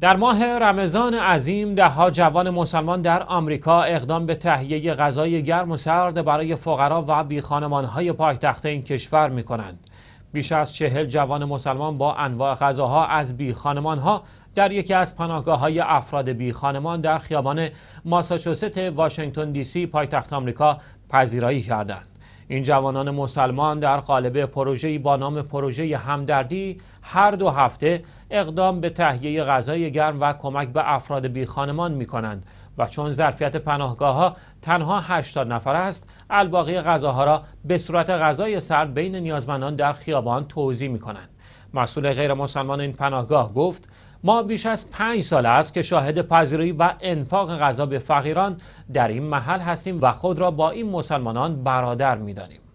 در ماه رمضان عظیم دهها جوان مسلمان در آمریکا اقدام به تهیه غذای گرم و سرد برای فقرا و بیخانمانهای پایتخت این کشور می کنند. بیش از چهل جوان مسلمان با انواع غذاها از بیخانمانها در یکی از پناهگاه های افراد بیخانمان در خیابان ماساچوست واشنگتن دی سی پایتخت آمریکا پذیرایی کردند. این جوانان مسلمان در قالب پروژه‌ای با نام پروژه همدردی هر دو هفته اقدام به تهیه غذای گرم و کمک به افراد خانمان می کنند و چون ظرفیت پناهگاه ها تنها 80 نفر است الباقی غذاها را به صورت غذای سرد بین نیازمندان در خیابان توضیح می کنند مسئول غیر مسلمان این پناهگاه گفت ما بیش از پنج سال است که شاهد پذیرایی و انفاق غذا به فقیران در این محل هستیم و خود را با این مسلمانان برادر میدانیم